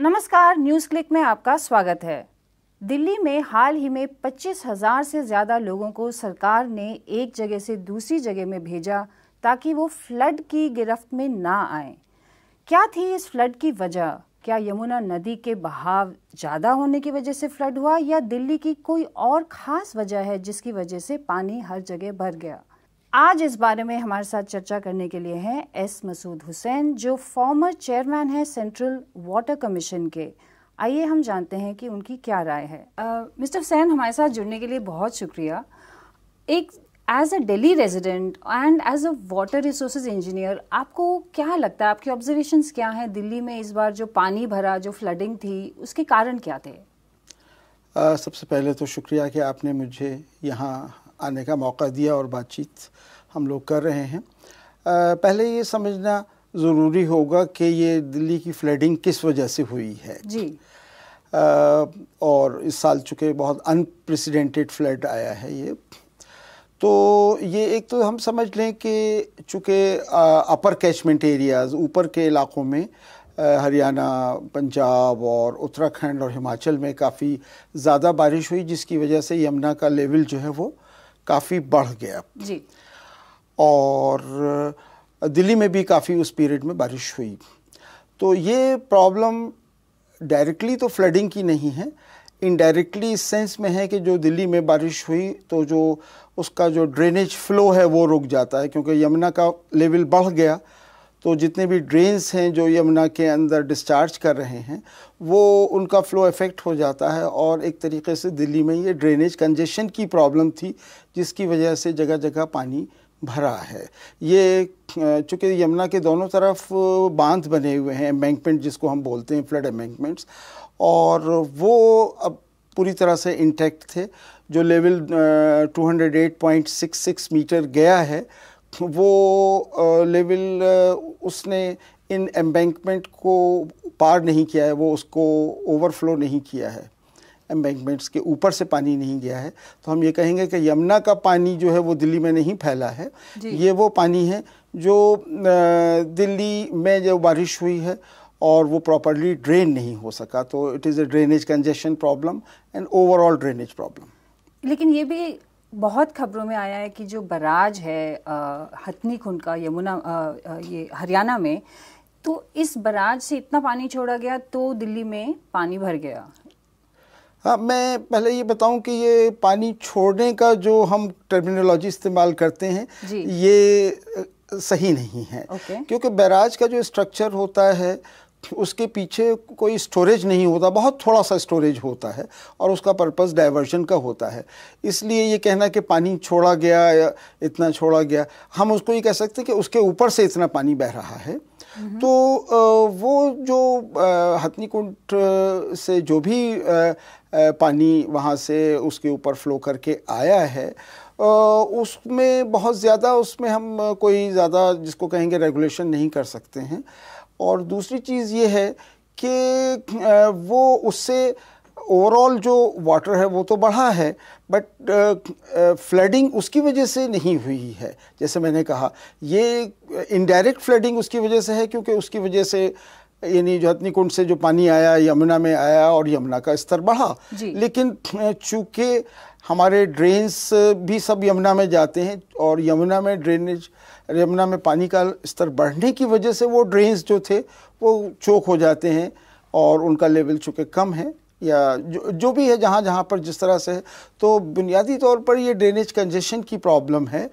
नमस्कार news click में आपका स्वागत है दिल्ली में हाल ही में पच्चीस हजार से ज़्यादा लोगों को सरकार ने एक जगह से दूसरी जगह में भेजा ताकि वो फ्लड की गिरफ्त में ना आए क्या थी इस फ्लड की वजह क्या यमुना नदी के बहाव ज़्यादा होने की वजह से फ्लड हुआ या दिल्ली की कोई और ख़ास वजह है जिसकी वजह से पानी हर जगह भर गया आज इस बारे में हमारे साथ चर्चा करने के लिए हैं एस मसूद हुसैन जो फॉर्मर चेयरमैन हैं सेंट्रल वाटर कमीशन के आइए हम जानते हैं कि उनकी क्या राय है मिस्टर हुसैन हमारे साथ जुड़ने के लिए बहुत शुक्रिया एक as a Delhi resident and as a water resource engineer आपको क्या लगता है आपके ऑब्जर्वेशन क्या हैं दिल्ली में इस बार जो पानी भरा जो फ्लडिंग थी उसके कारण क्या थे uh, सबसे पहले तो शुक्रिया कि आपने मुझे यहाँ आने का मौका दिया और बातचीत हम लोग कर रहे हैं पहले ये समझना ज़रूरी होगा कि ये दिल्ली की फ्लडिंग किस वजह से हुई है जी आ, और इस साल चूँकि बहुत अनप्रेसिडेंटेड फ्लड आया है ये तो ये एक तो हम समझ लें कि चूँकि अपर कैचमेंट एरियाज़ ऊपर के इलाकों में हरियाणा पंजाब और उत्तराखंड और हिमाचल में काफ़ी ज़्यादा बारिश हुई जिसकी वजह से यमुना का लेवल जो है वो काफ़ी बढ़ गया जी और दिल्ली में भी काफ़ी उस पीरियड में बारिश हुई तो ये प्रॉब्लम डायरेक्टली तो फ्लडिंग की नहीं है इनडायरेक्टली इस सेंस में है कि जो दिल्ली में बारिश हुई तो जो उसका जो ड्रेनेज फ्लो है वो रुक जाता है क्योंकि यमुना का लेवल बढ़ गया तो जितने भी ड्रेन्स हैं जो यमुना के अंदर डिस्चार्ज कर रहे हैं वो उनका फ़्लो इफ़ेक्ट हो जाता है और एक तरीके से दिल्ली में ये ड्रेनेज कंजेशन की प्रॉब्लम थी जिसकी वजह से जगह जगह पानी भरा है ये चूँकि यमुना के दोनों तरफ बांध बने हुए हैं एम्बैंकमेंट जिसको हम बोलते हैं फ्लड एम्बैंकमेंट्स और वो अब पूरी तरह से इंटैक्ट थे जो लेवल 208.66 मीटर गया है वो लेवल उसने इन एम्बैंकमेंट को पार नहीं किया है वो उसको ओवरफ्लो नहीं किया है एम्बैंकमेंट्स के ऊपर से पानी नहीं गया है तो हम ये कहेंगे कि यमुना का पानी जो है वो दिल्ली में नहीं फैला है ये वो पानी है जो दिल्ली में जो बारिश हुई है और वो प्रॉपरली ड्रेन नहीं हो सका तो it is a drainage congestion problem and overall drainage problem लेकिन ये भी बहुत खबरों में आया है कि जो बराज है हथनी खुंड का यमुना आ, आ, ये हरियाणा में तो इस बराज से इतना पानी छोड़ा गया तो दिल्ली में पानी भर गया हाँ मैं पहले ये बताऊं कि ये पानी छोड़ने का जो हम टर्मिनोलॉजी इस्तेमाल करते हैं ये सही नहीं है okay. क्योंकि बैराज का जो स्ट्रक्चर होता है उसके पीछे कोई स्टोरेज नहीं होता बहुत थोड़ा सा स्टोरेज होता है और उसका पर्पस डाइवर्जन का होता है इसलिए ये कहना कि पानी छोड़ा गया या इतना छोड़ा गया हम उसको ये कह सकते हैं कि उसके ऊपर से इतना पानी बह रहा है हम्म। तो वो जो हथनी कुंड से जो भी पानी वहाँ से उसके ऊपर फ्लो करके आया है उसमें बहुत ज़्यादा उसमें हम कोई ज़्यादा जिसको कहेंगे रेगुलेशन नहीं कर सकते हैं और दूसरी चीज़ ये है कि वो उससे ओवरऑल जो वाटर है वो तो बढ़ा है बट फ्लडिंग उसकी वजह से नहीं हुई है जैसे मैंने कहा ये इनडायरेक्ट फ्लडिंग उसकी वजह से है क्योंकि उसकी वजह से यानी जो कुंड से जो पानी आया यमुना में आया और यमुना का स्तर बढ़ा लेकिन चूंकि हमारे ड्रेन्स भी सब यमुना में जाते हैं और यमुना में ड्रेनेज यमुना में पानी का स्तर बढ़ने की वजह से वो ड्रेन्स जो थे वो चोक हो जाते हैं और उनका लेवल चूँकि कम है या जो जो भी है जहाँ जहाँ पर जिस तरह से है तो बुनियादी तौर पर ये ड्रेनेज कंजेशन की प्रॉब्लम है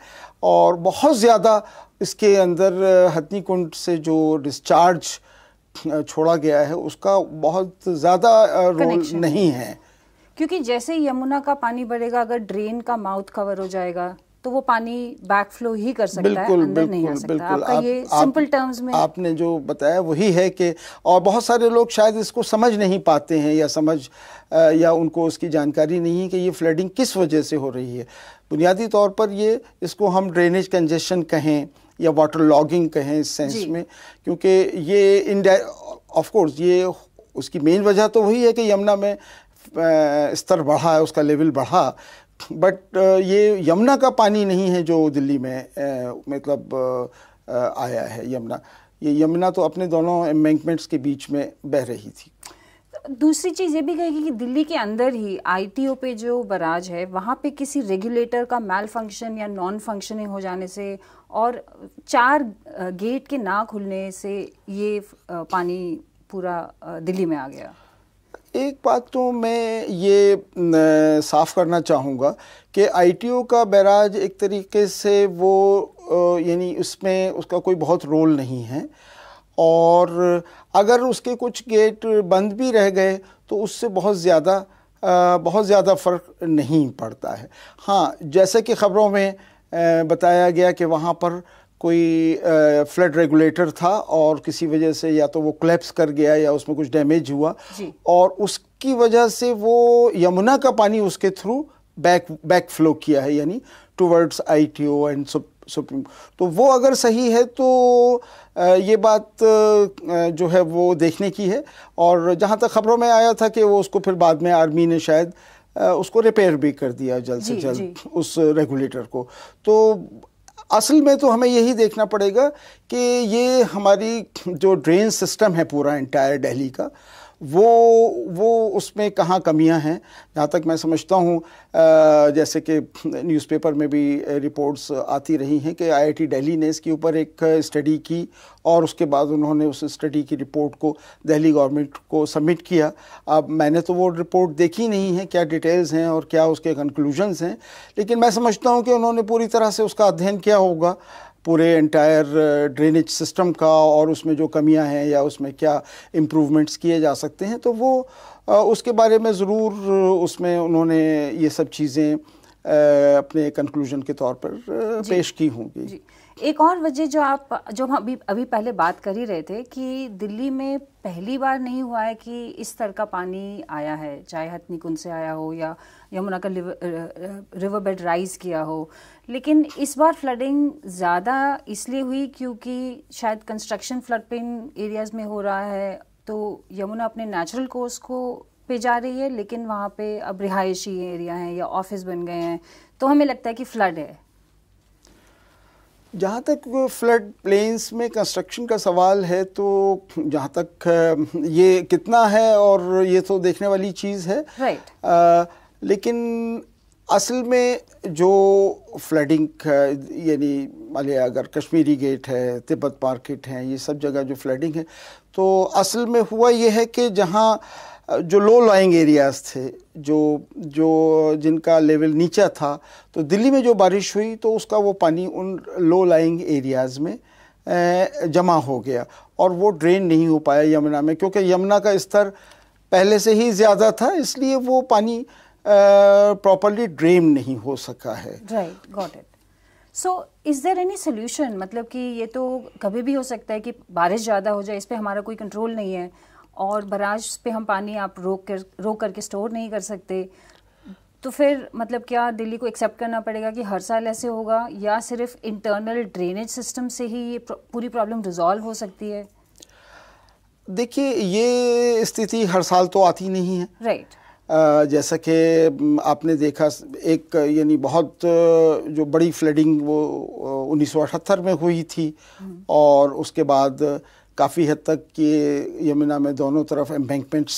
और बहुत ज़्यादा इसके अंदर हथनी कुंड से जो डिस्चार्ज छोड़ा गया है उसका बहुत ज़्यादा रोल नहीं है क्योंकि जैसे ही यमुना का पानी बढ़ेगा अगर ड्रेन का माउथ कवर हो जाएगा तो वो पानी बैक फ्लो ही कर सकता बिल्कुल, है अंदर बिल्कुल, नहीं आ सकता बिल्कुल, आपका आप, ये सिंपल टर्म्स में आपने जो बताया वही है कि और बहुत सारे लोग शायद इसको समझ नहीं पाते हैं या समझ या उनको उसकी जानकारी नहीं है कि ये फ्लडिंग किस वजह से हो रही है बुनियादी तौर पर ये इसको हम ड्रेनेज कंजेशन कहें या वाटर लॉगिंग कहें इस सेंस में क्योंकि ये इन ऑफ कोर्स ये उसकी मेन वजह तो वही है कि यमुना में स्तर बढ़ा है उसका लेवल बढ़ा बट ये यमुना का पानी नहीं है जो दिल्ली में मतलब आया है यमुना ये यमुना तो अपने दोनों एम्बैंकमेंट्स के बीच में बह रही थी दूसरी चीज़ ये भी कहेगी कि दिल्ली के अंदर ही आईटीओ पे जो बराज है वहाँ पे किसी रेगुलेटर का मेल फंक्शन या नॉन फंक्शनिंग हो जाने से और चार गेट के ना खुलने से ये पानी पूरा दिल्ली में आ गया एक बात तो मैं ये साफ़ करना चाहूँगा कि आईटीओ का बैराज एक तरीके से वो यानी उसमें उसका कोई बहुत रोल नहीं है और अगर उसके कुछ गेट बंद भी रह गए तो उससे बहुत ज़्यादा बहुत ज़्यादा फ़र्क नहीं पड़ता है हाँ जैसे कि ख़बरों में बताया गया कि वहाँ पर कोई फ्लड रेगुलेटर था और किसी वजह से या तो वो क्लैप्स कर गया या उसमें कुछ डैमेज हुआ और उसकी वजह से वो यमुना का पानी उसके थ्रू बैक बैक फ्लो किया है यानी टूवर्ड्स आईटीओ एंड सब सुप्रीम तो वो अगर सही है तो ये बात जो है वो देखने की है और जहाँ तक खबरों में आया था कि वो उसको फिर बाद में आर्मी ने शायद उसको रिपेयर भी कर दिया जल्द से जल्द उस रेगुलेटर को तो असल में तो हमें यही देखना पड़ेगा कि ये हमारी जो ड्रेन सिस्टम है पूरा इंटायर दिल्ली का वो वो उसमें कहाँ कमियां हैं जहाँ तक मैं समझता हूँ जैसे कि न्यूज़पेपर में भी रिपोर्ट्स आती रही हैं कि आईआईटी दिल्ली ने इसके ऊपर एक स्टडी की और उसके बाद उन्होंने उस स्टडी की रिपोर्ट को दिल्ली गवर्नमेंट को सबमिट किया अब मैंने तो वो रिपोर्ट देखी नहीं है क्या डिटेल्स हैं और क्या उसके कंक्लूजनस हैं लेकिन मैं समझता हूँ कि उन्होंने पूरी तरह से उसका अध्ययन किया होगा पूरे एंटायर ड्रेनेज सिस्टम का और उसमें जो कमियां हैं या उसमें क्या इम्प्रूवमेंट्स किए जा सकते हैं तो वो उसके बारे में ज़रूर उसमें उन्होंने ये सब चीज़ें अपने कंक्लूजन के तौर पर पेश की होंगी एक और वजह जो आप जो हम अभी अभी पहले बात कर ही रहे थे कि दिल्ली में पहली बार नहीं हुआ है कि इस तरह का पानी आया है चाहे हथनी कुंड से आया हो या यमुना का रिवर बेड राइज किया हो लेकिन इस बार फ्लडिंग ज़्यादा इसलिए हुई क्योंकि शायद कंस्ट्रक्शन फ्लड पेन एरियाज़ में हो रहा है तो यमुना अपने नेचुरल कोर्स को पे जा रही है लेकिन वहाँ पे अब रिहायशी एरिया हैं या ऑफिस बन गए हैं तो हमें लगता है कि फ्लड है जहाँ तक फ्लड प्लेन्स में कंस्ट्रक्शन का सवाल है तो जहाँ तक ये कितना है और ये तो देखने वाली चीज़ है right. आ, लेकिन असल में जो फ्लडिंग यानी माले अगर कश्मीरी गेट है तिब्बत मार्केट है ये सब जगह जो फ्लडिंग है तो असल में हुआ ये है कि जहाँ जो लो लाइंग एरियाज़ थे जो जो जिनका लेवल नीचा था तो दिल्ली में जो बारिश हुई तो उसका वो पानी उन लो लाइंग एरियाज़ में जमा हो गया और वो ड्रेन नहीं हो पाया यमुना में क्योंकि यमुना का स्तर पहले से ही ज़्यादा था इसलिए वो पानी प्रॉपरली ड्रेन नहीं हो सका है right got it so is there any solution मतलब कि ये तो कभी भी हो सकता है कि बारिश ज़्यादा हो जाए इस पर हमारा कोई कंट्रोल नहीं है और बराज पे हम पानी आप रोक कर रोक करके स्टोर नहीं कर सकते तो फिर मतलब क्या दिल्ली को एक्सेप्ट करना पड़ेगा कि हर साल ऐसे होगा या सिर्फ इंटरनल ड्रेनेज सिस्टम से ही ये पूरी प्रॉब्लम रिजॉल्व हो सकती है देखिए ये स्थिति हर साल तो आती नहीं है राइट right. जैसा कि आपने देखा एक यानी बहुत जो बड़ी फ्लडिंग वो उन्नीस में हुई थी हम्म। और उसके बाद काफ़ी हद तक कि यमुना में दोनों तरफ एम्बैंकमेंट्स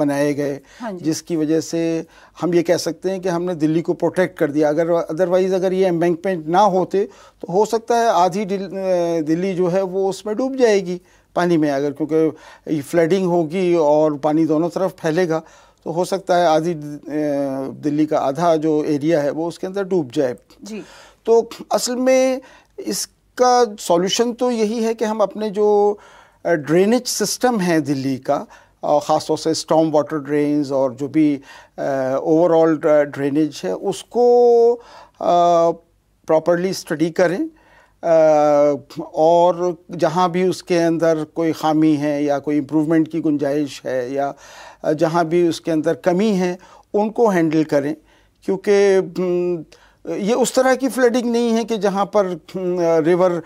बनाए गए हाँ जिसकी वजह से हम ये कह सकते हैं कि हमने दिल्ली को प्रोटेक्ट कर दिया अगर अदरवाइज़ अगर ये एम्बैंकमेंट ना होते तो हो सकता है आधी दिल्ली जो है वो उसमें डूब जाएगी पानी में अगर क्योंकि फ्लडिंग होगी और पानी दोनों तरफ फैलेगा तो हो सकता है आधी दिल्ली का आधा जो एरिया है वो उसके अंदर डूब जाए जी तो असल में इसका सॉल्यूशन तो यही है कि हम अपने जो ड्रेनेज सिस्टम है दिल्ली का और ख़ासतौर से स्टॉम वाटर ड्रेन्स और जो भी ओवरऑल ड्रेनेज है उसको प्रॉपरली स्टडी करें और जहाँ भी उसके अंदर कोई खामी है या कोई इम्प्रूवमेंट की गुंजाइश है या जहाँ भी उसके अंदर कमी है उनको हैंडल करें क्योंकि ये उस तरह की फ्लडिंग नहीं है कि जहाँ पर रिवर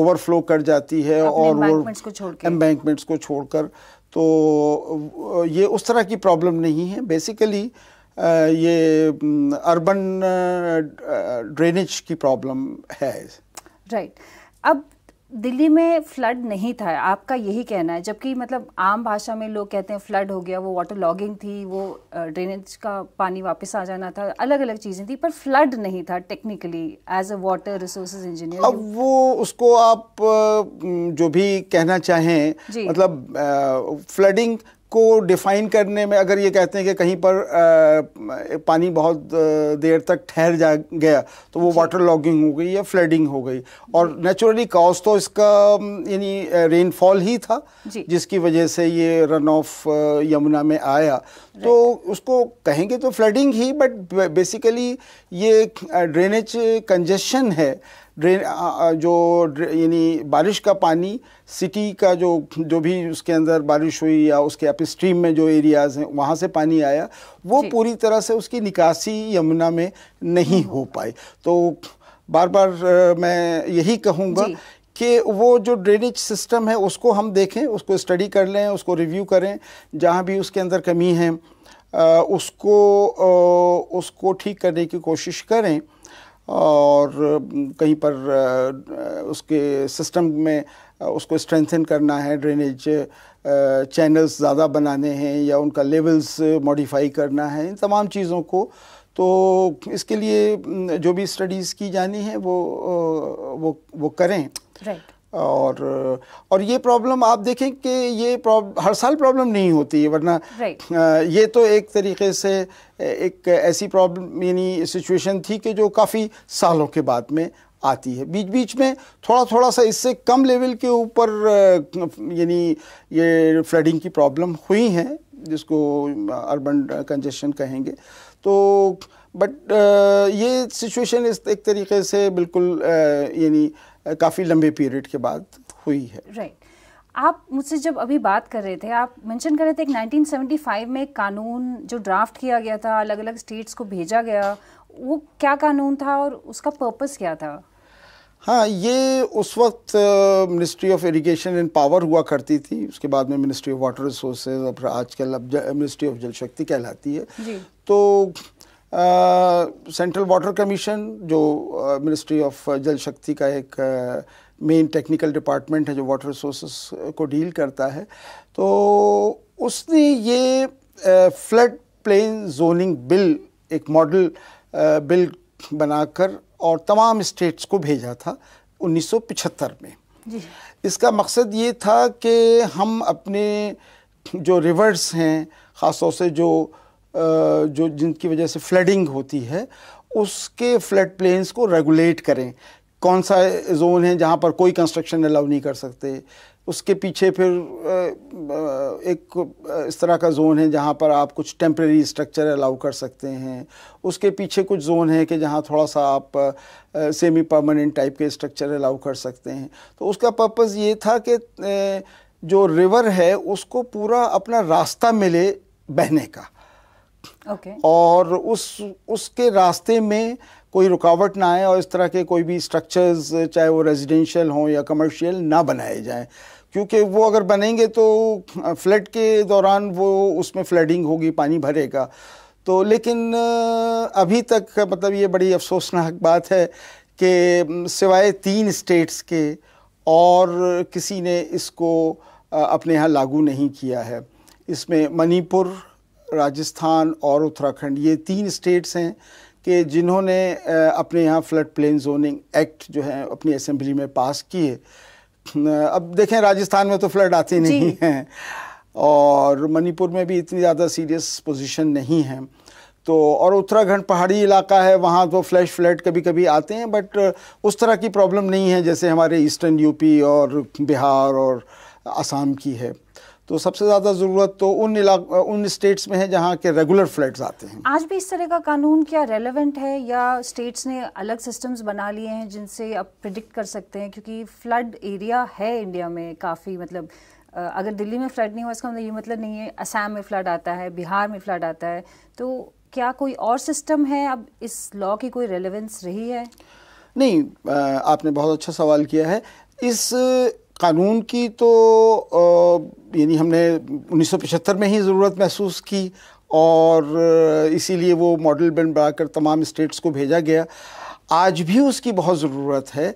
ओवरफ्लो कर जाती है और वो एम्बैंकमेंट्स को छोड़कर तो ये उस तरह की प्रॉब्लम नहीं है बेसिकली ये अर्बन ड्रेनेज की प्रॉब्लम है राइट right. अब दिल्ली में फ्लड नहीं था आपका यही कहना है जबकि मतलब आम भाषा में लोग कहते हैं फ्लड हो गया वो वाटर लॉगिंग थी वो ड्रेनेज का पानी वापस आ जाना था अलग अलग चीज़ें थी पर फ्लड नहीं था technically as a water resource engineer अब वो उसको आप जो भी कहना चाहें मतलब फ्लडिंग को डिफाइन करने में अगर ये कहते हैं कि कहीं पर आ, पानी बहुत देर तक ठहर जा गया तो वो वाटर लॉगिंग हो गई या फ्लडिंग हो गई और नेचुरली कॉज तो इसका यानी रेनफॉल ही था जिसकी वजह से ये रन ऑफ यमुना में आया तो उसको कहेंगे तो फ्लडिंग ही बट बेसिकली ये ड्रेनेज कंजेशन है ड्रेन जो यानी बारिश का पानी सिटी का जो जो भी उसके अंदर बारिश हुई या उसके अप स्ट्रीम में जो एरियाज़ हैं वहाँ से पानी आया वो पूरी तरह से उसकी निकासी यमुना में नहीं हो हम्म। पाई तो बार बार मैं यही कहूँगा कि वो जो ड्रेनेज सिस्टम है उसको हम देखें उसको स्टडी कर लें उसको रिव्यू करें जहाँ भी उसके अंदर कमी है उसको उसको ठीक करने की कोशिश करें और कहीं पर उसके सिस्टम में उसको स्ट्रेंथन करना है ड्रेनेज चैनल्स ज़्यादा बनाने हैं या उनका लेवल्स मॉडिफाई करना है इन तमाम चीज़ों को तो इसके लिए जो भी स्टडीज़ की जानी है वो वो वो करें राइट right. और और ये प्रॉब्लम आप देखें कि ये हर साल प्रॉब्लम नहीं होती है वरना right. ये तो एक तरीके से एक ऐसी प्रॉब्लम यानी सिचुएशन थी कि जो काफ़ी सालों के बाद में आती है बीच बीच में थोड़ा थोड़ा सा इससे कम लेवल के ऊपर यानी ये फ्लडिंग की प्रॉब्लम हुई है जिसको अर्बन कंजेशन कहेंगे तो बट uh, ये सिचुएशन इस एक तरीके से बिल्कुल uh, यानी uh, काफ़ी लंबे पीरियड के बाद हुई है राइट right. आप मुझसे जब अभी बात कर रहे थे आप मेंशन कर रहे थे एक 1975 में एक कानून जो ड्राफ्ट किया गया था अलग अलग स्टेट्स को भेजा गया वो क्या कानून था और उसका पर्पस क्या था हाँ ये उस वक्त ministry of irrigation and power हुआ करती थी उसके बाद में मिनिस्ट्री ऑफ वाटर रिसोर्सेज और आजकल अब मिनिस्ट्री ऑफ जल शक्ति कहलाती है तो सेंट्रल वाटर कमीशन जो मिनिस्ट्री ऑफ जल शक्ति का एक मेन टेक्निकल डिपार्टमेंट है जो वाटर रिसोर्स को डील करता है तो उसने ये फ्लड प्लेन जोनिंग बिल एक मॉडल बिल बनाकर और तमाम स्टेट्स को भेजा था 1975 में जी। इसका मकसद ये था कि हम अपने जो रिवर्स हैं ख़ासतौर से जो जो जिनकी वजह से फ्लडिंग होती है उसके फ्लड प्लेन्स को रेगुलेट करें कौन सा जोन है जहाँ पर कोई कंस्ट्रक्शन अलाउ नहीं कर सकते उसके पीछे फिर एक इस तरह का जोन है जहाँ पर आप कुछ टेम्प्रेरी स्ट्रक्चर अलाउ कर सकते हैं उसके पीछे कुछ जोन है कि जहाँ थोड़ा सा आप सेमी परमानेंट टाइप के स्ट्रक्चर अलाउ कर सकते हैं तो उसका पर्पज़ ये था कि जो रिवर है उसको पूरा अपना रास्ता मिले बहने का okay. और उस उसके रास्ते में कोई रुकावट ना आए और इस तरह के कोई भी स्ट्रक्चर्स चाहे वो रेजिडेंशियल हों या कमर्शियल ना बनाए जाएं क्योंकि वो अगर बनेंगे तो फ्लड के दौरान वो उसमें फ्लडिंग होगी पानी भरेगा तो लेकिन अभी तक मतलब ये बड़ी अफसोसनाक बात है कि सिवाय तीन स्टेट्स के और किसी ने इसको अपने यहाँ लागू नहीं किया है इसमें मणिपुर राजस्थान और उत्तराखंड ये तीन स्टेट्स हैं कि जिन्होंने अपने यहाँ फ्लड प्लेन जोनिंग एक्ट जो है अपनी असम्बली में पास किए अब देखें राजस्थान में तो फ्लड आते नहीं हैं और मणिपुर में भी इतनी ज़्यादा सीरियस पोजीशन नहीं है तो और उत्तराखंड पहाड़ी इलाका है वहाँ तो फ्लैश फ्लड कभी कभी आते हैं बट उस तरह की प्रॉब्लम नहीं है जैसे हमारे ईस्टर्न यूपी और बिहार और आसाम की है तो सबसे ज़्यादा ज़रूरत तो उन इलाकों उन स्टेट्स में है जहाँ के रेगुलर फ्लड्स आते हैं आज भी इस तरह का कानून क्या रेलेवेंट है या स्टेट्स ने अलग सिस्टम्स बना लिए हैं जिनसे आप प्रिडिक्ट कर सकते हैं क्योंकि फ्लड एरिया है इंडिया में काफ़ी मतलब अगर दिल्ली में फ्लड नहीं हुआ इसका मतलब ये मतलब नहीं है असम में फ्लड आता है बिहार में फ्लड आता है तो क्या कोई और सिस्टम है अब इस लॉ की कोई रेलेवेंस रही है नहीं आपने बहुत अच्छा सवाल किया है इस कानून की तो यानी हमने 1975 में ही ज़रूरत महसूस की और इसीलिए वो मॉडल बन बनाकर तमाम स्टेट्स को भेजा गया आज भी उसकी बहुत ज़रूरत है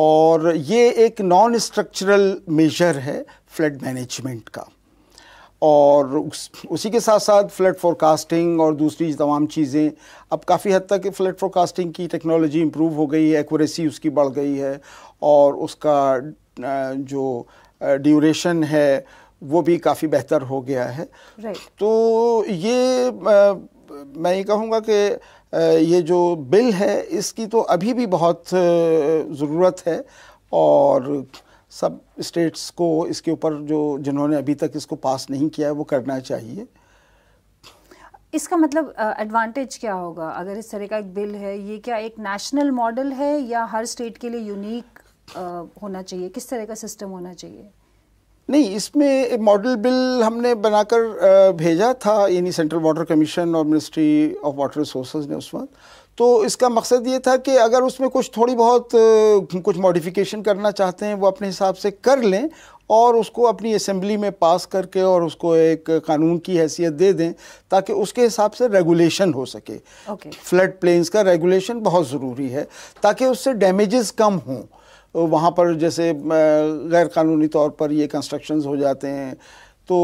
और ये एक नॉन स्ट्रक्चरल मेजर है फ्लड मैनेजमेंट का और उस, उसी के साथ साथ फ्लड फोरकास्टिंग और दूसरी तमाम चीज़ें अब काफ़ी हद तक फ्लड फोरकास्टिंग की टेक्नोलॉजी इम्प्रूव हो गई है एक्यूरेसी उसकी बढ़ गई है और उसका जो ड्यूरेशन है वो भी काफ़ी बेहतर हो गया है right. तो ये मैं ये कहूँगा कि ये जो बिल है इसकी तो अभी भी बहुत ज़रूरत है और सब स्टेट्स को इसके ऊपर जो जिन्होंने अभी तक इसको पास नहीं किया है वो करना चाहिए इसका मतलब एडवांटेज uh, क्या होगा अगर इस तरह का एक बिल है ये क्या एक नेशनल मॉडल है या हर स्टेट के लिए यूनिक होना चाहिए किस तरह का सिस्टम होना चाहिए नहीं इसमें मॉडल बिल हमने बनाकर भेजा था यानी सेंट्रल वाटर कमीशन और मिनिस्ट्री ऑफ वाटर रिसोर्सेज ने उस वक्त तो इसका मकसद ये था कि अगर उसमें कुछ थोड़ी बहुत कुछ मॉडिफिकेशन करना चाहते हैं वो अपने हिसाब से कर लें और उसको अपनी असेंबली में पास करके और उसको एक कानून की हैसियत दे दें ताकि उसके हिसाब से रेगुलेशन हो सके okay. फ्लड प्लेन्स का रेगुलेशन बहुत ज़रूरी है ताकि उससे डैमेजेस कम हों तो वहाँ पर जैसे गैर कानूनी तौर पर ये कंस्ट्रक्शंस हो जाते हैं तो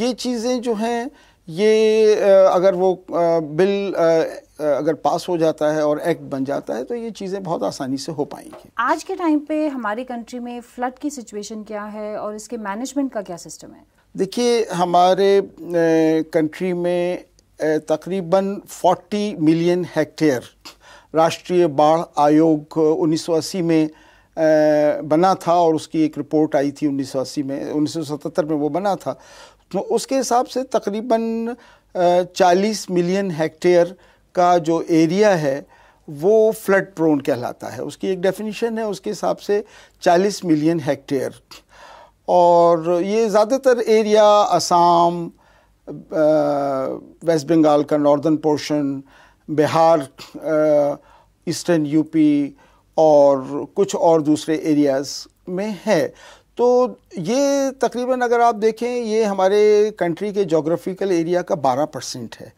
ये चीज़ें जो हैं ये अगर वो बिल अगर पास हो जाता है और एक्ट बन जाता है तो ये चीज़ें बहुत आसानी से हो पाएंगी आज के टाइम पे हमारी कंट्री में फ्लड की सिचुएशन क्या है और इसके मैनेजमेंट का क्या सिस्टम है देखिए हमारे कंट्री में तकरीबन 40 मिलियन हेक्टेयर राष्ट्रीय बाढ़ आयोग उन्नीस में बना था और उसकी एक रिपोर्ट आई थी उन्नीस में उन्नीस में वो बना था तो उसके हिसाब से तकरीबन 40 मिलियन हेक्टेयर का जो एरिया है वो फ्लड प्रोन कहलाता है उसकी एक डेफिनेशन है उसके हिसाब से 40 मिलियन हेक्टेयर और ये ज़्यादातर एरिया असम वेस्ट बंगाल का northern portion Bihar eastern UP और कुछ और दूसरे एरियाज़ में है तो ये तकरीबन अगर आप देखें ये हमारे कंट्री के जोग्राफिकल एरिया का 12 परसेंट है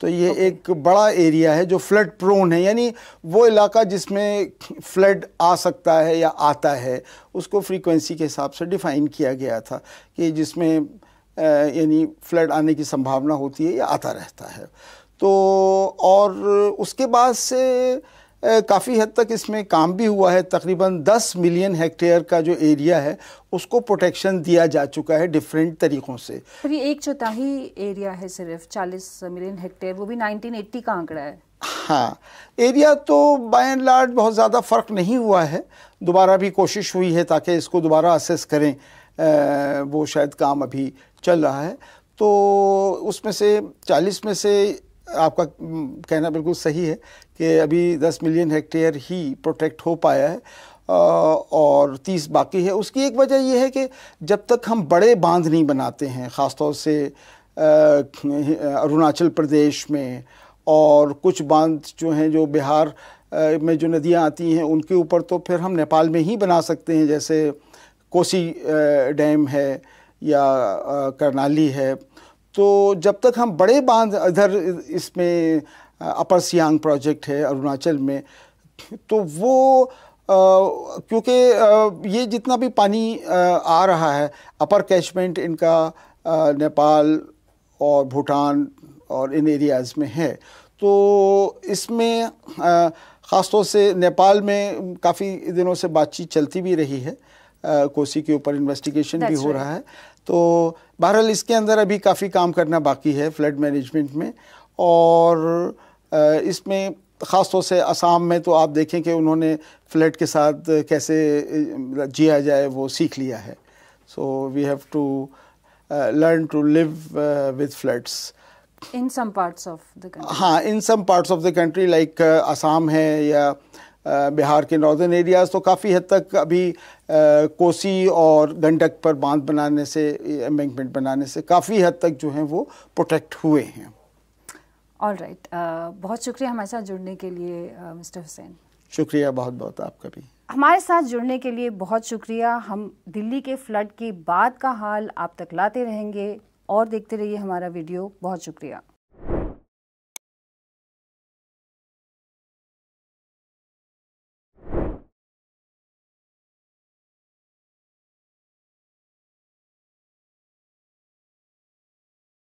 तो ये okay. एक बड़ा एरिया है जो फ्लड प्रोन है यानी वो इलाका जिसमें फ्लड आ सकता है या आता है उसको फ्रीक्वेंसी के हिसाब से डिफाइन किया गया था कि जिसमें यानी फ्लड आने की संभावना होती है या आता रहता है तो और उसके बाद से काफ़ी हद तक इसमें काम भी हुआ है तकरीबन 10 मिलियन हेक्टेयर का जो एरिया है उसको प्रोटेक्शन दिया जा चुका है डिफरेंट तरीक़ों से पर ये एक चौथाई एरिया है सिर्फ 40 मिलियन हेक्टेयर वो भी 1980 का आंकड़ा है हाँ एरिया तो बाय एंड लार्ज बहुत ज़्यादा फ़र्क नहीं हुआ है दोबारा भी कोशिश हुई है ताकि इसको दोबारा असेस करें आ, वो शायद काम अभी चल रहा है तो उसमें से 40 में से आपका कहना बिल्कुल सही है कि अभी 10 मिलियन हेक्टेयर ही प्रोटेक्ट हो पाया है और 30 बाकी है उसकी एक वजह यह है कि जब तक हम बड़े बांध नहीं बनाते हैं ख़ासतौर से अरुणाचल प्रदेश में और कुछ बांध जो हैं जो बिहार में जो नदियाँ आती हैं उनके ऊपर तो फिर हम नेपाल में ही बना सकते हैं जैसे कोसी डैम है या करनाली है तो जब तक हम बड़े बांध इधर इसमें अपर सियांग प्रोजेक्ट है अरुणाचल में तो वो क्योंकि ये जितना भी पानी आ, आ रहा है अपर कैचमेंट इनका आ, नेपाल और भूटान और इन एरियाज़ में है तो इसमें ख़ासतौर से नेपाल में काफ़ी दिनों से बातचीत चलती भी रही है कोसी के ऊपर इन्वेस्टिगेशन भी हो right. रहा है तो बहरहाल इसके अंदर अभी काफ़ी काम करना बाकी है फ्लड मैनेजमेंट में और इसमें ख़ास तौर से असम में तो आप देखें कि उन्होंने फ्लड के साथ कैसे जिया जाए वो सीख लिया है so we have to learn to live with floods in some parts of the हाँ in some parts of the country like Assam है या uh, बिहार के नॉर्दर्न एरियाज़ तो काफ़ी हद तक अभी कोसी और गंडक पर बांध बनाने से एम्बेंकमेंट बनाने से काफ़ी हद तक जो हैं वो प्रोटेक्ट हुए हैं ऑल राइट right. uh, बहुत शुक्रिया हमारे साथ जुड़ने के लिए मिस्टर uh, हुसैन शुक्रिया बहुत बहुत आपका भी हमारे साथ जुड़ने के लिए बहुत शुक्रिया हम दिल्ली के फ्लड की बात का हाल आप तक लाते रहेंगे और देखते रहिए हमारा वीडियो बहुत शुक्रिया